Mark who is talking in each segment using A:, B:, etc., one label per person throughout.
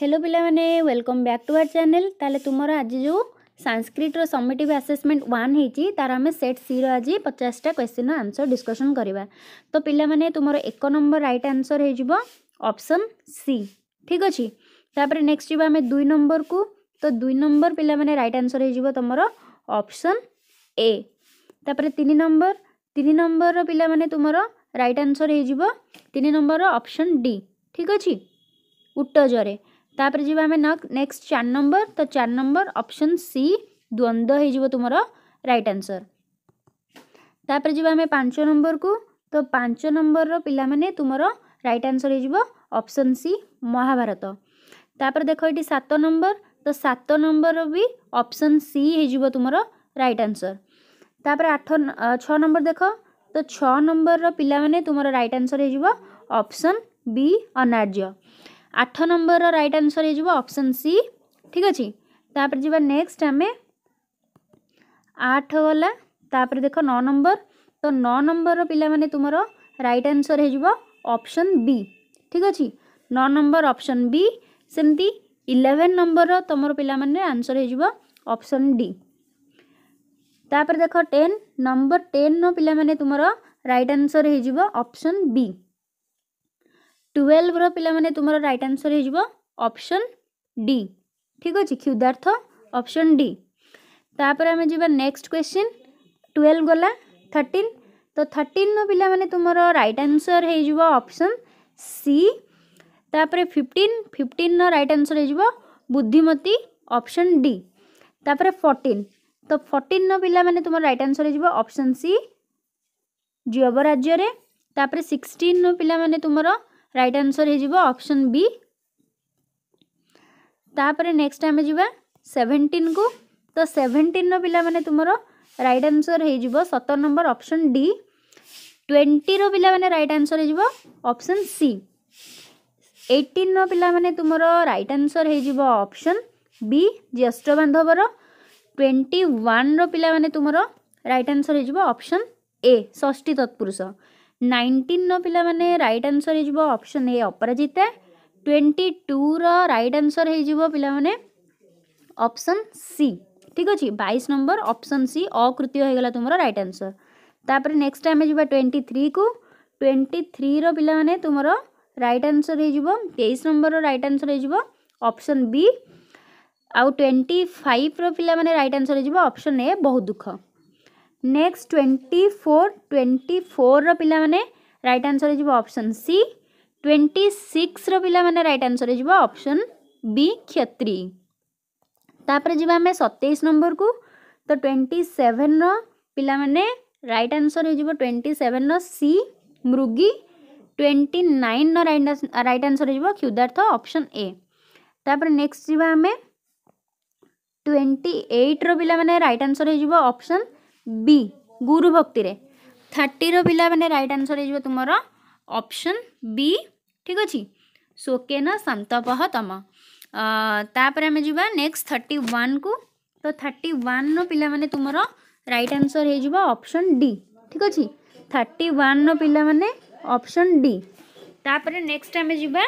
A: hello ପିଲାମାନେ welcome back to our channel ତାହେଲେ ତୁମର ଆଜି ଯେଉଁ ସାଂସ୍କ୍ରିଟ୍ର ସମିଟିଭ୍ ଆସେସମେଣ୍ଟ ୱାନ୍ ହେଇଛି ତା'ର ଆମେ ସେଟ୍ ସିର ଆଜି ପଚାଶଟା କ୍ୱେଶ୍ଚିନ୍ର ଆନ୍ସର୍ ଡିସ୍କସନ୍ କରିବା ତ ପିଲାମାନେ ତୁମର ଏକ ନମ୍ବର ରାଇଟ୍ ଆନ୍ସର୍ ହେଇଯିବ ଅପସନ୍ ସି ଠିକ୍ ଅଛି ତାପରେ ନେକ୍ସଟ ଯିବା ଆମେ ଦୁଇ ନମ୍ବରକୁ ତ ଦୁଇ ନମ୍ବର ପିଲାମାନେ ରାଇଟ୍ ଆନ୍ସର୍ ହେଇଯିବ ତୁମର ଅପସନ୍ ଏ ତାପରେ ତିନି ନମ୍ବର ତିନି ନମ୍ବରର ପିଲାମାନେ ତୁମର ରାଇଟ୍ ଆନ୍ସର୍ ହେଇଯିବ ତିନି ନମ୍ବରର ଅପସନ୍ ଡି ଠିକ୍ ଅଛି ଉଟଜରେ तापर जी आम नेक्स्ट चार नंबर तो चार नंबर ऑप्शन सी द्वंद तुम राइट आंसर तापर जी आम पांच नंबर को तो पांच नंबर रिला मैंने तुम right answer option C Mahabharat तापर देख ये सात नंबर तो सात नंबर भी ऑप्शन सी हो तुम रईट आंसर तापर आठ छ नंबर देख तो छ नंबर रिला मैंने तुम रईट आंसर होप्शन बी अनार्य আঠ নম্বরর রাইট আনসর হয়ে যাব অপশন সি ঠিক আছে তাপরে যা নেক্সট আমি আঠ গলা তাপরে দেখ ন নম্বর তো ন নম্বরর পিলা মানে তোমার রাইট আনসর হয়ে যাব অপশন বি ঠিক আছে ন নম্বর অপশন বি সেমতি ইলেভেন নম্বরর তোমার পিলা মানে আনসর হয়ে যাব অপশন ডি তাপরে দেখ টেন নম্বর টেন্র পিলা মানে তোমার রাইট আনসর হয়ে যাব অপশন বি টুয়েলভর পিলামানে তোমার রাইট আনসর হয়ে যাব অপশন ডি ঠিক আছে ক্ষুদার্থ অপশন ডি তাপরে আমি যা নেক্সট কোশ্চিন টুয়েলভ গলা থার্টিন তো থার্টিন পিলামানে তোমার রাইট আনসর হয়ে যাব অপশন সি তাপরে ফিফটিন ফিফটিন রাইট আনসর হয়ে যাব বুদ্ধিমতী অপশন ডি তাপরে ফর্টিন তো ফর্টিন পিলামানে তোমার রাইট আনসর হয়ে যাব অপশন সি যুবরাজ্যরে তাপরে সিক্সটিন পিলামানে তোমার রাইট আনসর হয়ে অপশন বি তাপরে নেক্সট আমি যা সেভেন্টিন কু তো সেভেন্টিন পিলা মানে তোমার রাইট আনসর হয়ে সতর নম্বর অপশন ডি ଟ୍ୱେଣ୍ଟିର ପିଲାମାନେ ରାଇଟ୍ ଆନ୍ସର୍ ହେଇଯିବ ଅପସନ୍ ସି ଏଇଟିନ୍ର ପିଲାମାନେ ତୁମର ରାଇଟ୍ ଆନ୍ସର୍ ହେଇଯିବ ଅପସନ୍ ବି ଜ୍ୟେଷ୍ଠ ବାନ୍ଧବର ଟ୍ୱେଣ୍ଟି ୱାନ୍ର ପିଲାମାନେ ତୁମର ରାଇଟ୍ ଆନ୍ସର୍ ହେଇଯିବ ଅପସନ୍ ଏ ଷଷ୍ଠୀ ତତ୍ପୁରୁଷ नाइंटीन रिला मैंने रईट आनसर होप्शन ए अपराजिता ट्वेंटी टू रईट आनसर हो पाने ऑप्शन सी ठीक अच्छे बैश नंबर ऑप्शन सी अकृत्य होगा तुम रईट आनसर तापर नेक्स्ट आम जा ट्वेंटी थ्री को ट्वेंटी थ्री रिलाने तुम रईट आनसर हो तेईस number right answer option B आउ ट्वेंटी फाइव रिला मैंने रईट आनसर होप्शन ए बहुत दुख next twenty four twenty four पिलाने right answer option C twenty six पिलाने रईट आंसर होप्शन बी क्षत्री तापर जी आम सतैश नंबर को तो ट्वेंटी सेवेन रिलाने रईट आंसर हो सेवेन री मृगी ट्वेंटी नाइन रईट आंसर हो क्षुदार्थ ए तापर नेक्स्ट जी आम ट्वेंटी एइट पिलाने रईट आंसर होप्शन ବି ଗୁରୁ ଭକ୍ତିରେ ଥାର୍ଟିର ପିଲାମାନେ ରାଇଟ୍ ଆନ୍ସର୍ ହେଇଯିବ ତୁମର ଅପସନ୍ ବି ଠିକ୍ ଅଛି ଶୋକେନ ସନ୍ତପହ ତମ ତାପରେ ଆମେ ଯିବା ନେକ୍ସଟ ଥାର୍ଟି ୱାନ୍କୁ ତ ଥାର୍ଟି ୱାନ୍ର ପିଲାମାନେ ତୁମର ରାଇଟ୍ ଆନ୍ସର୍ ହେଇଯିବ ଅପସନ୍ ଡି ଠିକ୍ ଅଛି ଥାର୍ଟି ୱାନ୍ର ପିଲାମାନେ ଅପସନ୍ ଡି ତାପରେ ନେକ୍ସଟ ଆମେ ଯିବା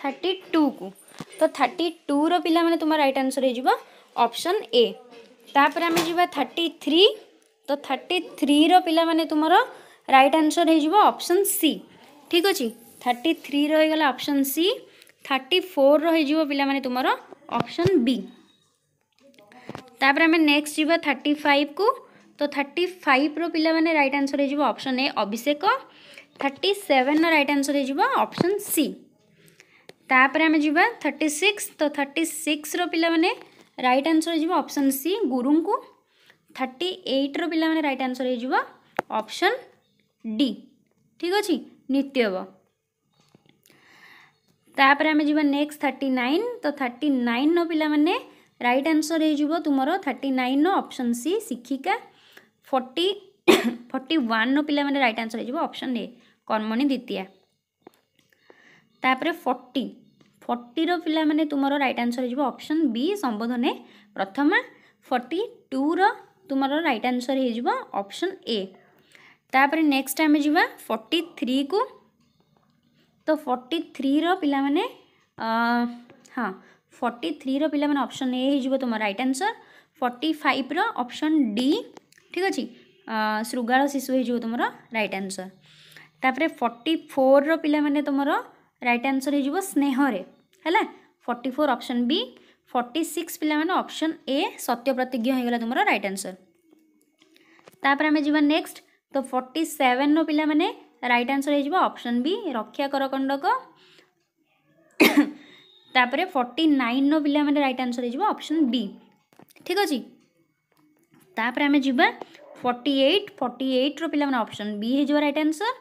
A: ଥାର୍ଟି ଟୁକୁ ତ ଥାର୍ଟି ଟୁର ପିଲାମାନେ ତୁମ ରାଇଟ୍ ଆନ୍ସର୍ ହେଇଯିବ ଅପସନ୍ ଏ तापर आम जी थर्टी थ्री तो थर्टी थ्री रिला मैंने तुम रईट आंसर होप्शन सी ठीक अच्छे थर्टी थ्री रहीगला अपसन सी थर्टी फोर रहीजो पे तुम अपसन बी तापर आम नेक्स्ट जी थर्टी फाइव कु तो थर्टी फाइव रिलाने right answer option A Abhishek thirty seven right answer option C तापर आम जी थर्टी सिक्स तो थर्टी सिक्स रिलाने तो রাইট আনসর হয়ে অপশন সি গুরুঙ্কু থার্টি এইট্র পিলা মানে রাইট আনসর হয়ে অপশন ডি ঠিক আছে নিত্যব তাপরে আমি যা নেক্সট থার্টি নাইন তো থার্টি নাইন র পিলা মানে রাইট আনসর হয়ে তোমার থার্টি নাইন র অপশন সি শিক্ষিকা ফর্টি ফর্টি ওয়ান র পিলা মানে রাইট আনসর হয়ে অপশন এ কর্মণী দ্বিতীয়া তাপরে ফর্টি फर्टी रिला मैंने तुम रईट आन्सर होप्शन बी संबोधने प्रथम फर्टी टू रुम रईट आन्सर होप्शन ए तापर नेक्स्ट आम जा फर्टी थ्री को तो फर्टी थ्री रिला हाँ फर्टी थ्री रिला अप्सन ए हो तुम right answer forty five option D ठीक अच्छे श्रृगा शिशु होम रईट आन्सर तापर फर्टी फोर रिला तुम रईट आन्सर स्नेह ହେଲା forty four option B forty six ପିଲାମାନେ ଅପସନ୍ ଏ ସତ୍ୟ ପ୍ରତିଜ୍ଞ ହୋଇଗଲା ତୁମର ରାଇଟ୍ ଆନ୍ସର୍ ତାପରେ ଆମେ ଯିବା ନେକ୍ସଟ ତ ଫର୍ଟି ସେଭେନ୍ର ପିଲାମାନେ ରାଇଟ୍ ଆନ୍ସର୍ ହେଇଯିବ ଅପସନ୍ ବି ରକ୍ଷା କରକଣ୍ଡକ ତାପରେ ଫର୍ଟି ନାଇନ୍ର ପିଲାମାନେ ରାଇଟ୍ ଆନ୍ସର୍ ହେଇଯିବ ଅପ୍ସନ୍ ବି ଠିକ୍ ଅଛି ତାପରେ ଆମେ ଯିବା ଫର୍ଟି ଏଇଟ୍ ଫର୍ଟି ଏଇଟ୍ର ପିଲାମାନେ ଅପ୍ସନ୍ ବି ହେଇଯିବ ରାଇଟ୍ ଆନ୍ସର୍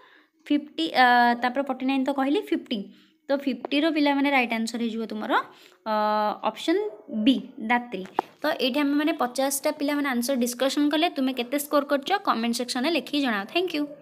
A: ଫିଫ୍ଟି ତାପରେ ଫର୍ଟି ନାଇନ୍ ତ କହିଲି ଫିଫ୍ଟି ତ ଫିଫ୍ଟିର ପିଲାମାନେ ରାଇଟ୍ ଆନ୍ସର୍ ହେଇଯିବ ତୁମର ଅପସନ୍ ବି ଦାତ୍ରୀ ତ ଏଇଠି ଆମେମାନେ ପଚାଶଟା ପିଲାମାନେ ଆନ୍ସର୍ ଡିସ୍କସନ୍ କଲେ ତୁମେ କେତେ ସ୍କୋର୍ କରିଛ କମେଣ୍ଟ ସେକ୍ସନ୍ରେ ଲେଖିକି ଜଣାଅ ଥ୍ୟାଙ୍କ ୟୁ